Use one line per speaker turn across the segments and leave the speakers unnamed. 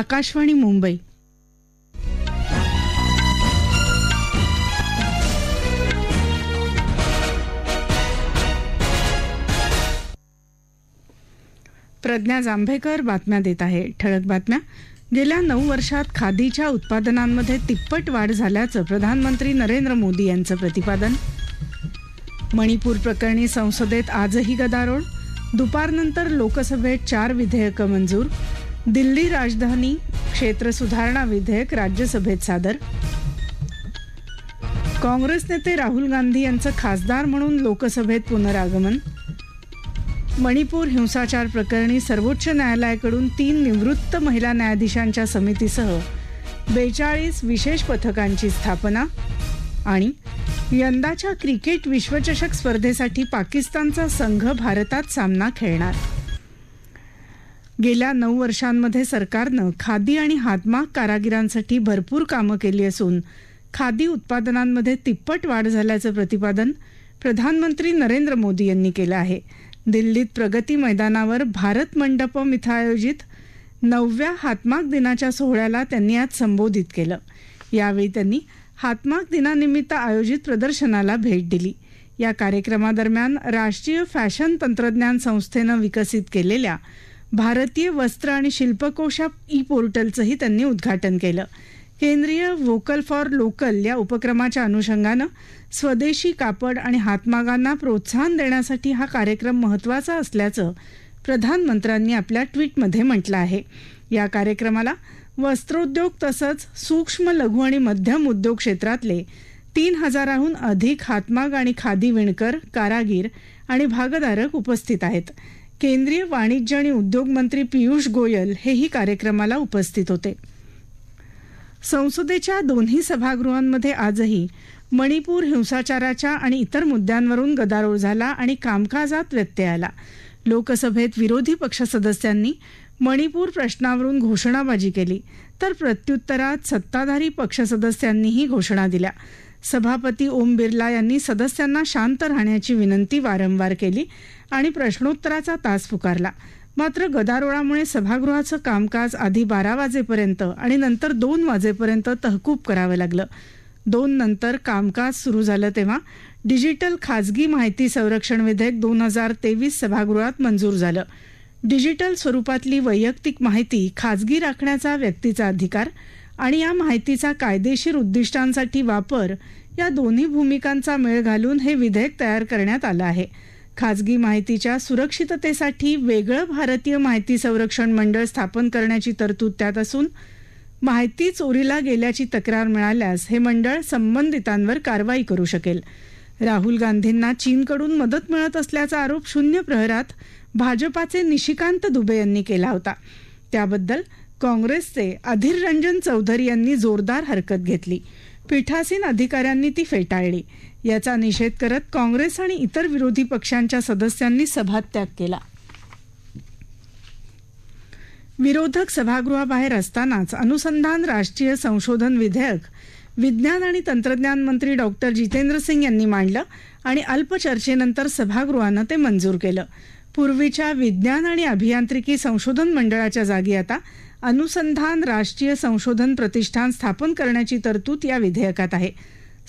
आकाशवाणी मुंबई प्रज्ञा जांभेकर बातम्या देत आहे ठळक बातम्या गेल्या नऊ वर्षात खादीच्या उत्पादनांमध्ये तिप्पट वाढ झाल्याचं प्रधानमंत्री नरेंद्र मोदी यांचं प्रतिपादन मणिपूर प्रकरणी संसदेत आजही गदारोळ दुपारनंतर लोकसभेत चार विधेयकं मंजूर दिल्ली राजधानी क्षेत्र सुधारणा विधेयक राज्यसभेत सादर काँग्रेस नेते राहुल गांधी यांचं खासदार म्हणून लोकसभेत पुनरागमन मणिपूर हिंसाचार प्रकरणी सर्वोच्च न्यायालयाकडून तीन निवृत्त महिला न्यायाधीशांच्या समितीसह बेचाळीस विशेष पथकांची स्थापना आणि यंदाच्या क्रिकेट विश्वचषक स्पर्धेसाठी पाकिस्तानचा संघ भारतात सामना खेळणार गेल्या नऊ वर्षांमध्ये सरकारनं खादी आणि हातमाग कारागिरांसाठी भरपूर कामं केली असून खादी उत्पादनांमध्ये तिप्पट वाढ झाल्याचं प्रतिपादन प्रधानमंत्री नरेंद्र मोदी यांनी केलं आहे दिल्लीत प्रगती मैदानावर भारत मंडपम इथं आयोजित नवव्या हातमाग दिनाच्या सोहळ्याला त्यांनी आज संबोधित केलं यावेळी त्यांनी हातमाग दिनानिमित्त आयोजित प्रदर्शनाला भेट दिली या कार्यक्रमादरम्यान राष्ट्रीय फॅशन तंत्रज्ञान संस्थेनं विकसित केलेल्या भारतीय वस्त्र आणि शिल्पकोशा ई पोर्टलचंही त्यांनी उद्घाटन केलं केंद्रीय व्होकल फॉर लोकल या उपक्रमाच्या अनुषंगानं स्वदेशी कापड आणि हातमागांना प्रोत्साहन देण्यासाठी हा कार्यक्रम महत्त्वाचा असल्याचं प्रधानमंत्र्यांनी आपल्या ट्विटमध्ये म्हटलं आहे या कार्यक्रमाला वस्त्रोद्योग तसंच सूक्ष्म लघु आणि मध्यम उद्योग क्षेत्रातले तीन हजाराहून अधिक हातमाग आणि खादी विणकर कारागीर आणि भागधारक उपस्थित आहेत केंद्रीय वाणिज्य आणि उद्योग मंत्री पियुष गोयल हेही कार्यक्रमाला उपस्थित होते संसदेच्या दोन्ही सभागृहांमध्ये आजही मणिपूर हिंसाचाराच्या आणि इतर मुद्द्यांवरून गदारोळ झाला आणि कामकाजात व्यत्यय आला लोकसभेत विरोधी पक्ष सदस्यांनी मणिपूर प्रश्नावरून घोषणाबाजी केली तर प्रत्युत्तरात सत्ताधारी पक्ष सदस्यांनीही घोषणा दिल्या सभापती ओम बिर्ला यांनी सदस्यांना शांत राहण्याची विनंती वारंवार केली आणि प्रश्नोत्तराचा तास पुकारला मात्र गदारोळामुळे सभागृहाचं कामकाज आधी बारा वाजेपर्यंत आणि नंतर दोन वाजेपर्यंत तहकूब करावं लागलं दोन नंतर कामकाज सुरू झालं तेव्हा डिजिटल खाजगी माहिती संरक्षण विधेयक दोन हजार तेवीस सभागृहात मंजूर झालं डिजिटल स्वरूपातली वैयक्तिक माहिती खाजगी राखण्याचा व्यक्तीचा अधिकार आणि या माहितीचा कायदेशीर उद्दिष्टांसाठी वापर या दोन्ही भूमिकांचा मेळ घालून हे विधेयक तयार करण्यात आलं आहे खाजगी माहितीच्या सुरक्षिततेसाठी वेगळं भारतीय माहिती संरक्षण मंडळ स्थापन करण्याची तरतूद त्यात असून माहिती चोरीला गेल्याची तक्रार मिळाल्यास हे मंडळ संबंधितांवर कारवाई करू शकेल राहुल गांधींना चीनकडून मदत मिळत असल्याचा आरोप शून्य प्रहरात भाजपाचे निशिकांत दुबे यांनी केला होता त्याबद्दल काँग्रेसचे अधीर रंजन चौधरी यांनी जोरदार हरकत घेतली पीठासीन अधिकाऱ्यांनी ती फेटाळली याचा निषेध करत काँग्रेस आणि इतर विरोधी पक्षांच्या सदस्यांनी सभात्याग केला विरोधक सभागृहाबाहेर असतानाच अनुसंधान राष्ट्रीय संशोधन विधेयक विज्ञान आणि तंत्रज्ञान मंत्री डॉक्टर जितेंद्र सिंग यांनी मांडलं आणि अल्प चर्चेनंतर सभागृहानं ते मंजूर केलं पूर्वीच्या विज्ञान आणि अभियांत्रिकी संशोधन मंडळाच्या जागी आता अनुसंधान राष्ट्रीय संशोधन प्रतिष्ठान स्थापन करण्याची तरतूद या विधेयकात आहे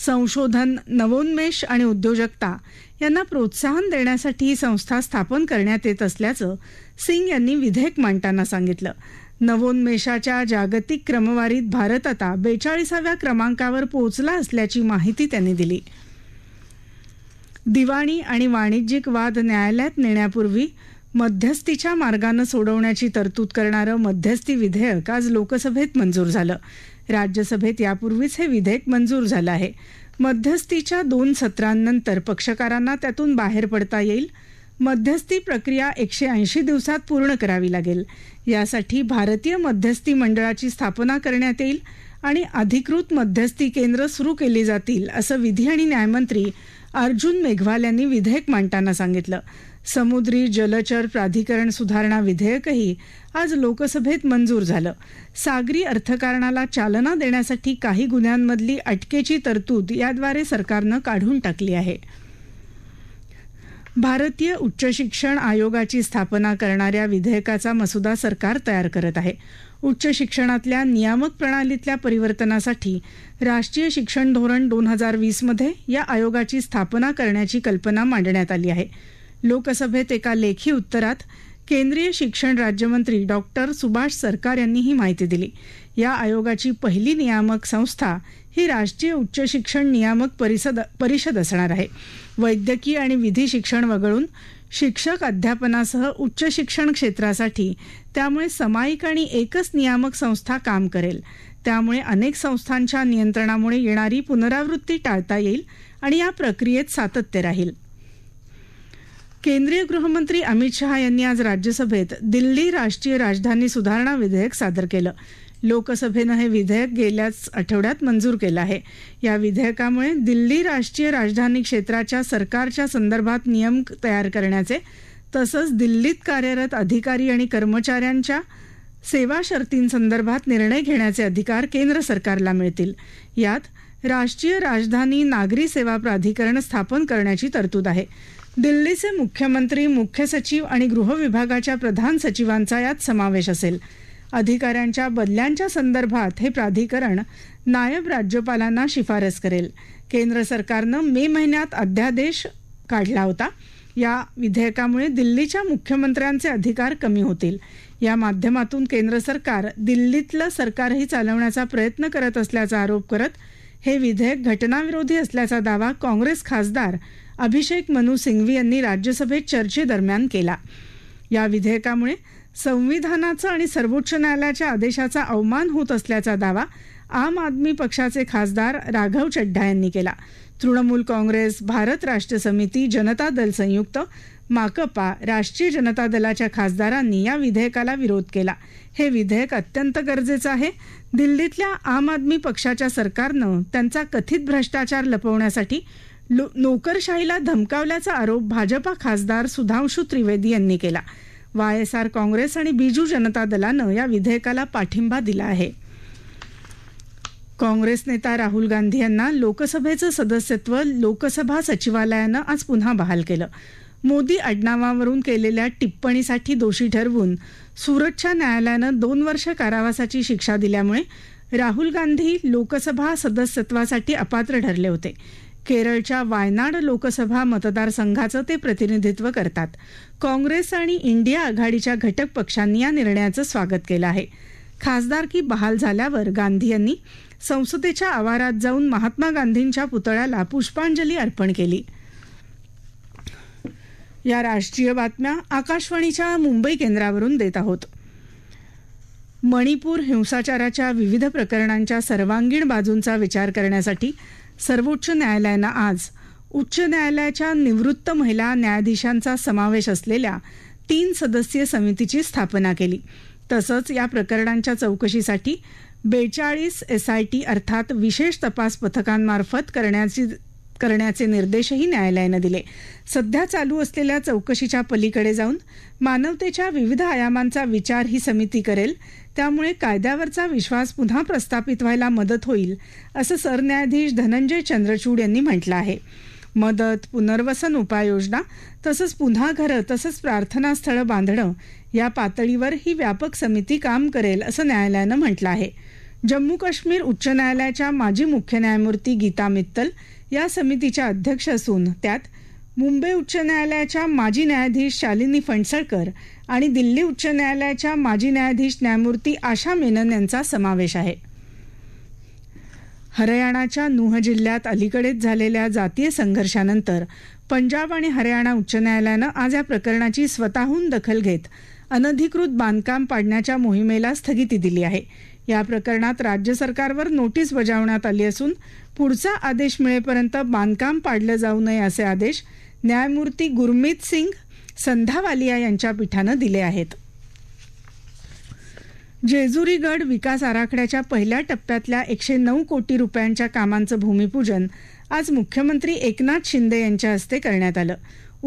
संशोधन नवोन्मेष आणि उद्योजकता यांना प्रोत्साहन देण्यासाठी ही संस्था स्थापन करण्यात येत असल्याचं सिंग यांनी विधेयक मांडताना सांगितलं नवोन्मेषाच्या जागतिक क्रमवारीत भारत आता बेचाळीसाव्या क्रमांकावर पोहोचला असल्याची माहिती त्यांनी दिली दिवाणी आणि वाणिज्यिक वाद न्यायालयात नेण्यापूर्वी मध्यस्थीच्या मार्गानं सोडवण्याची तरतूद करणारं मध्यस्थी विधेयक आज लोकसभेत मंजूर झालं राज्यसभेत यापूर्वीच हे विधेयक मंजूर झालं आहे मध्यस्थीच्या दोन सत्रांनंतर पक्षकारांना त्यातून बाहेर पडता येईल मध्यस्थी प्रक्रिया एकशे ऐंशी दिवसात पूर्ण करावी लागेल यासाठी भारतीय मध्यस्थी मंडळाची स्थापना करण्यात येईल आणि अधिकृत मध्यस्थी केंद्र सुरू केली जातील असं विधी आणि न्यायमंत्री अर्जुन मेघवाल यांनी विधेयक मांडताना सांगितलं समुद्री जलचर प्राधिकरण सुधारणा विधेयकही आज लोकसभेत मंजूर झालं सागरी अर्थकारणाला चालना देण्यासाठी काही गुन्ह्यांमधली अटकेची तरतूद याद्वारे सरकारनं काढून टाकली आहे भारतीय उच्च शिक्षण आयोगाची स्थापना करणाऱ्या विधेयकाचा मसुदा सरकार तयार करत आहे उच्च शिक्षणातल्या नियामक प्रणालीतल्या परिवर्तनासाठी राष्ट्रीय शिक्षण धोरण दोन हजार वीसमध्ये या आयोगाची स्थापना करण्याची कल्पना मांडण्यात आली आहे लोकसभेत एका लेखी उत्तरात केंद्रीय शिक्षण राज्यमंत्री डॉक्टर सुभाष सरकार यांनी ही माहिती दिली या आयोगाची पहिली नियामक संस्था ही राष्ट्रीय उच्च शिक्षण नियामक परिषद परिषद असणार आहे वैद्यकीय आणि विधी शिक्षण वगळून शिक्षक अध्यापनासह उच्च शिक्षण क्षेत्रासाठी त्यामुळे समायिक आणि एकच नियामक संस्था काम करेल त्यामुळे अनेक संस्थांच्या नियंत्रणामुळे येणारी पुनरावृत्ती टाळता येईल आणि या प्रक्रियेत सातत्य राहील केंद्रीय गृहमंत्री अमित शहा यांनी आज राज्यसभेत दिल्ली राष्ट्रीय राजधानी सुधारणा विधेयक सादर केलं लोकसभेनं हे विधेयक गेल्याच आठवड्यात मंजूर केलं आहे या विधेयकामुळे दिल्ली राष्ट्रीय राजधानी क्षेत्राच्या सरकारच्या संदर्भात नियम तयार करण्याचे तसंच दिल्लीत कार्यरत अधिकारी आणि कर्मचाऱ्यांच्या सेवा शर्तींसंदर्भात निर्णय घेण्याचे अधिकार केंद्र सरकारला मिळतील यात राष्ट्रीय राजधानी नागरी सेवा प्राधिकरण स्थापन करण्याची तरतूद आहे दिल्लीचे मुख्यमंत्री मुख्य सचिव आणि गृह विभागाच्या प्रधान सचिवांचा यात समावेश असेल अधिकाऱ्यांच्या बदल्यांच्या संदर्भात हे प्राधिकरण नायब राज्यपालांना शिफारस करेल केंद्र सरकारनं मे महिन्यात अध्यादेश काढला होता या विधेयकामुळे दिल्लीच्या मुख्यमंत्र्यांचे अधिकार कमी होतील या माध्यमातून केंद्र सरकार दिल्लीतलं सरकारही चालवण्याचा प्रयत्न करत असल्याचा आरोप करत हे विधेयक घटनाविरोधी असल्याचा दावा काँग्रेस खासदार अभिषेक मनू सिंघवी यांनी राज्यसभेत चर्चेदरम्यान केला या विधेयकामुळे संविधानाचा आणि सर्वोच्च न्यायालयाच्या आदेशाचा अवमान होत असल्याचा दावा आम आदमी पक्षाचे खासदार राघव चड्ढा यांनी केला तृणमूल काँग्रेस भारत राष्ट्र समिती जनता दल संयुक्त माकपा राष्ट्रीय जनता दलाच्या खासदारांनी या विधेयकाला विरोध केला हे विधेयक अत्यंत गरजेचं आहे दिल्लीतल्या आम आदमी पक्षाच्या सरकारनं त्यांचा कथित भ्रष्टाचार लपवण्यासाठी नोकरशाहीला धमकावल्याचा आरोप भाजपा खासदार सुधांशु त्रिवेदी यांनी केला वायएसआर काँग्रेस आणि बिजू जनता दलानं या विधेयकाला पाठिंबा दिला आहे काँग्रेस नेता राहुल गांधी यांना लोकसभेचं सदस्यत्व लोकसभा सचिवालयानं आज पुन्हा बहाल केलं मोदी आडनावावरून केलेल्या टिप्पणीसाठी दोषी ठरवून सुरतच्या न्यायालयानं दोन वर्ष कारावासाची शिक्षा दिल्यामुळे राहुल गांधी लोकसभा सदस्यत्वासाठी अपात्र ठरले होते केरळच्या वायनाड लोकसभा मतदारसंघाचं ते प्रतिनिधित्व करतात काँग्रेस आणि इंडिया आघाडीच्या घटक पक्षांनी या निर्णयाचं स्वागत केलं आहे खासदारकी बहाल झाल्यावर गांधी यांनी संसदेच्या आवारात जाऊन महात्मा गांधींच्या पुतळ्याला पुष्पांजली अर्पण केली या राष्ट्रीय बातम्या आकाशवाणीच्या मुंबई केंद्रावरून देत आहोत मणिपूर हिंसाचाराच्या विविध प्रकरणांच्या सर्वांगीण बाजूंचा विचार करण्यासाठी सर्वोच्च न्यायालयानं आज उच्च न्यायालयाच्या निवृत्त महिला न्यायाधीशांचा समावेश असलेल्या तीन सदस्यीय समितीची स्थापना केली तसंच या प्रकरणांच्या चौकशीसाठी बेचाळीस एसआयटी अर्थात विशेष तपास पथकांमार्फत करण्याची करण्याचे निर्देशही न्यायालयानं दिले सध्या चालू असलेल्या चौकशीच्या पलीकडे जाऊन मानवतेच्या विविध आयामांचा विचार ही समिती करेल त्यामुळे कायद्यावरचा विश्वास पुन्हा प्रस्थापित व्हायला मदत होईल असं सरन्यायाधीश धनंजय चंद्रचूड यांनी म्हटलं आहे मदत पुनर्वसन उपाययोजना तसंच पुन्हा घरं तसंच प्रार्थनास्थळं बांधणं या पातळीवर ही व्यापक समिती काम करेल असं न्यायालयानं म्हटलं आहे जम्मू काश्मीर उच्च न्यायालयाच्या माजी मुख्य न्यायमूर्ती गीता मित्तल या समितीच्या अध्यक्ष असून त्यात मुंबई उच्च न्यायालयाच्या माजी न्यायाधीश शालिनी फणसळकर आणि दिल्ली उच्च न्यायालयाच्या माजी न्यायाधीश न्यायमूर्ती आशा मेनन यांचा समावेश आहे हरयाणाच्या नुह जिल्ह्यात अलीकडेच झालेल्या जातीय संघर्षानंतर पंजाब आणि हरयाणा उच्च न्यायालयानं आज या प्रकरणाची स्वतःहून दखल घेत अनधिकृत बांधकाम पाडण्याच्या मोहिमेला स्थगिती दिली आहे या प्रकरणात राज्य सरकारवर नोटीस बजावण्यात आली असून पुढचा आदेश मिळेपर्यंत बांधकाम पाडलं जाऊ नये असे आदेश न्यायमूर्ती गुरमीत सिंग संधावालिया यांच्या पीठानं दिले आहेत जेजुरीगड विकास आराखड्याच्या पहिल्या टप्प्यातल्या एकशे नऊ कोटी रुपयांच्या कामांचं भूमिपूजन आज मुख्यमंत्री एकनाथ शिंदे यांच्या हस्ते करण्यात आलं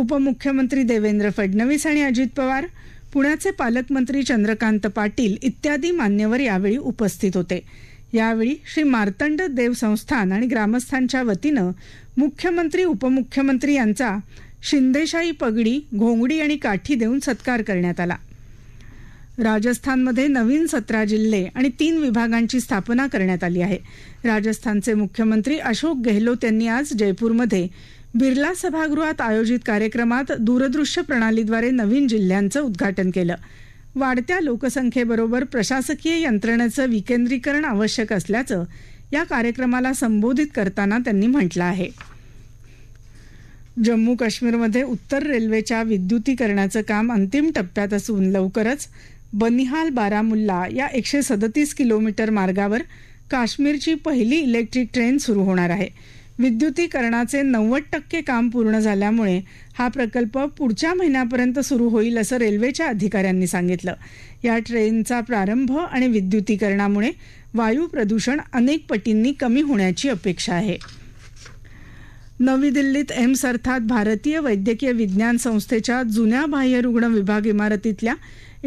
उपमुख्यमंत्री देवेंद्र फडणवीस आणि अजित पवार पुण्याचे पालकमंत्री चंद्रकांत पाटील इत्यादी मान्यवर यावेळी उपस्थित होते यावेळी श्री मार्तंड देव संस्थान आणि ग्रामस्थांच्या वतीनं मुख्यमंत्री उपमुख्यमंत्री यांचा शिंदेशाही पगडी घोंगडी आणि काठी देऊन सत्कार करण्यात आला राजस्थानमध्ये नवीन सतरा जिल्हे आणि तीन विभागांची स्थापना करण्यात आली आहे राजस्थानचे मुख्यमंत्री अशोक गेहलोत यांनी आज जयपूरमध्ये बिर्ला सभागृहात आयोजित कार्यक्रमात दूरदृश्य प्रणालीद्वारे नवीन जिल्ह्यांचं उद्घाटन केलं वाढत्या लोकसंख्येबरोबर प्रशासकीय यंत्रणेचं विकेंद्रीकरण आवश्यक असल्याचं या कार्यक्रमाला संबोधित करताना त्यांनी म्हटलं आहे जम्मू काश्मीरमध्ये उत्तर रेल्वेच्या विद्युतीकरणाचं काम अंतिम टप्प्यात असून लवकरच बनिहाल बारामुल्ला या एकशे सदतीस किलोमीटर मार्गावर काश्मीरची पहिली इलेक्ट्रिक ट्रेन सुरू होणार आहे विद्युतीकरणाचे नव्वद टक्के काम पूर्ण झाल्यामुळे हा प्रकल्प पुढच्या महिन्यापर्यंत सुरू होईल असं रेल्वेच्या अधिकाऱ्यांनी सांगितलं या ट्रेनचा प्रारंभ आणि विद्युतीकरणामुळे वायू प्रदूषण अनेक पटींनी कमी होण्याची अपेक्षा आहे नवी दिल्लीत एम्स अर्थात भारतीय वैद्यकीय विज्ञान संस्थेच्या जुन्या बाह्य रुग्ण विभाग इमारतीतल्या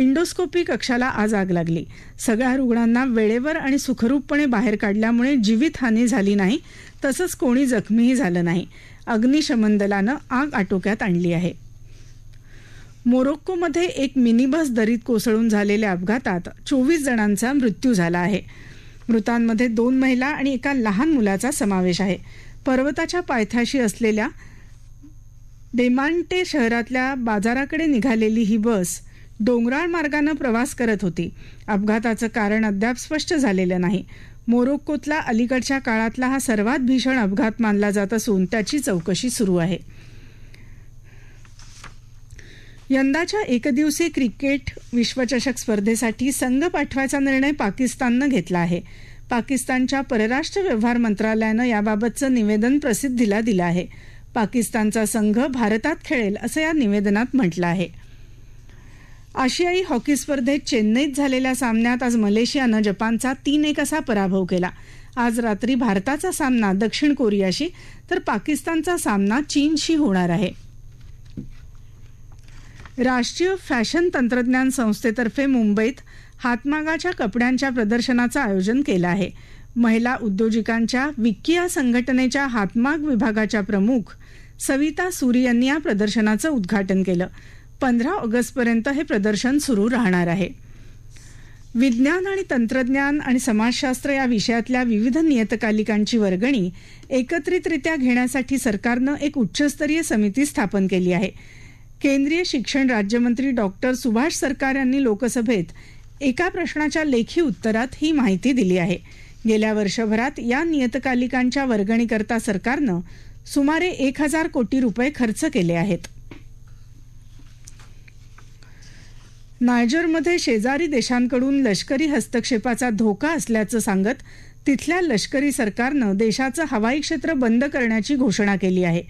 इंडोस्कोपी कक्षाला आज आग लागली सगळ्या रुग्णांना वेळेवर आणि सुखरूपपणे बाहेर काढल्यामुळे जीवितहानी झाली नाही तसंच कोणी जखमीही झालं नाही अग्निशमन दलानं आग आटोक्यात आणली आहे मोरोक्कोमध्ये एक मिनी बस दरीत कोसळून झालेल्या अपघातात चोवीस जणांचा मृत्यू झाला आहे मृतांमध्ये दोन महिला आणि एका लहान मुलाचा समावेश आहे पर्वताच्या पायथ्याशी असलेल्या डेमांटे शहरातल्या बाजाराकडे निघालेली ही बस डोंगराळ मार्गानं प्रवास करत होती अपघाताचं कारण अद्याप स्पष्ट झालेलं नाही मोरोक्कोतला अलीकडच्या काळातला हा सर्वात भीषण अपघात मानला जात असून त्याची चौकशी सुरू आहे यंदाच्या एकदिवसीय क्रिकेट विश्वचषक स्पर्धेसाठी संघ पाठवायचा निर्णय पाकिस्ताननं घेतला आहे पाकिस्तानच्या परराष्ट्र व्यवहार मंत्रालयानं याबाबतचं निवेदन प्रसिद्धीला दिलं आहे पाकिस्तानचा संघ भारतात खेळेल असं या निवेदनात म्हटलं आहे आशियाई हॉकी स्पर्धेत चेन्नईत झालेल्या सामन्यात आज मलेशियानं जपानचा तीन एक असा पराभव केला आज रात्री भारताचा सामना दक्षिण कोरियाशी तर पाकिस्तानचा सामना चीनशी होणार आहे राष्ट्रीय फॅशन तंत्रज्ञान संस्थेतर्फे मुंबईत हातमागाच्या कपड्यांच्या प्रदर्शनाचं आयोजन केलं आहे महिला उद्योजिकांच्या विकिया संघटनेच्या हातमाग विभागाच्या प्रमुख सविता सुरी यांनी या प्रदर्शनाचं उद्घाटन केलं पंधरा पर्यंत हे प्रदर्शन सुरू राहणार आहे विज्ञान आणि तंत्रज्ञान आणि समाजशास्त्र या विषयातल्या विविध नियतकालिकांची वर्गणी एकत्रितरित्या घेण्यासाठी सरकारनं एक उच्चस्तरीय समिती स्थापन केली आहे केंद्रीय शिक्षण राज्यमंत्री डॉक्टर सुभाष सरकार यांनी लोकसभेत एका प्रश्नाच्या लेखी उत्तरात ही माहिती दिली आहे गेल्या वर्षभरात या नियतकालिकांच्या वर्गणीकरता सरकारनं सुमारे एक हजार कोटी रुपये खर्च केले आहेत नायजरमध्ये शेजारी देशांकडून लष्करी हस्तक्षेपाचा धोका असल्याचं सांगत तिथल्या लष्करी सरकारनं देशाचं हवाई क्षेत्र बंद करण्याची घोषणा केली आहे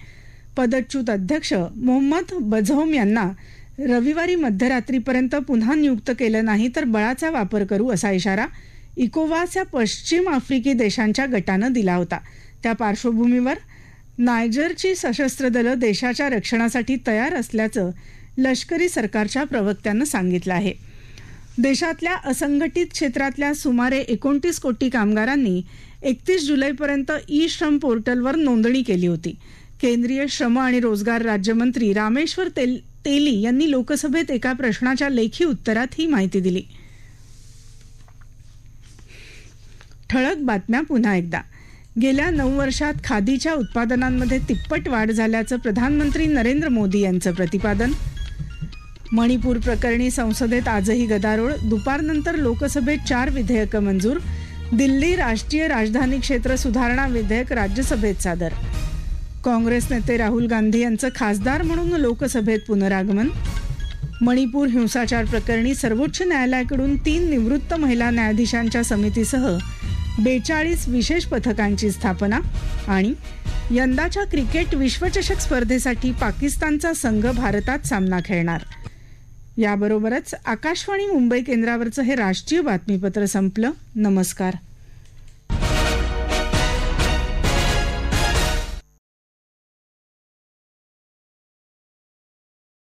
पदच्युत अध्यक्ष मोहम्मद बझोम यांना रविवारी मध्यरात्रीपर्यंत पुन्हा नियुक्त केलं नाही तर बळाचा वापर करू असा इशारा इकोवास या पश्चिम आफ्रिकी देशांच्या गटानं दिला होता त्या पार्श्वभूमीवर नायजरची सशस्त्र दलं देशाच्या रक्षणासाठी तयार असल्याचं लष्करी सरकारच्या प्रवक्त्यानं सांगितलं आहे देशातल्या असंघटित क्षेत्रातल्या सुमारे एकोणतीस कोटी कामगारांनी एकतीस जुलैपर्यंत ई श्रम पोर्टलवर नोंदणी केली होती केंद्रीय श्रम आणि रोजगार राज्यमंत्री रामेश्वर तेल तेली यांनी लोकसभेत एका प्रश्नाच्या लेखी उत्तरात ही माहिती दिली ठळक बातम्या पुन्हा एकदा गेल्या नऊ वर्षात खादीच्या उत्पादनांमध्ये तिप्पट वाढ झाल्याचं प्रधानमंत्री नरेंद्र मोदी यांचं प्रतिपादन मणिपूर प्रकरणी संसदेत आजही गदारोळ दुपारनंतर लोकसभेत चार विधेयकं मंजूर दिल्ली राष्ट्रीय राजधानी क्षेत्र सुधारणा विधेयक राज्यसभेत सादर काँग्रेस नेते राहुल गांधी यांचं खासदार म्हणून लोकसभेत पुनरागमन मणिपूर हिंसाचार प्रकरणी सर्वोच्च न्यायालयाकडून तीन निवृत्त महिला न्यायाधीशांच्या समितीसह बेचाळीस विशेष पथकांची स्थापना आणि यंदाच्या क्रिकेट विश्वचषक स्पर्धेसाठी पाकिस्तानचा संघ भारतात सामना खेळणार याबरोबरच आकाशवाणी मुंबई केंद्रावरचं हे राष्ट्रीय बातमीपत्र संपलं नमस्कार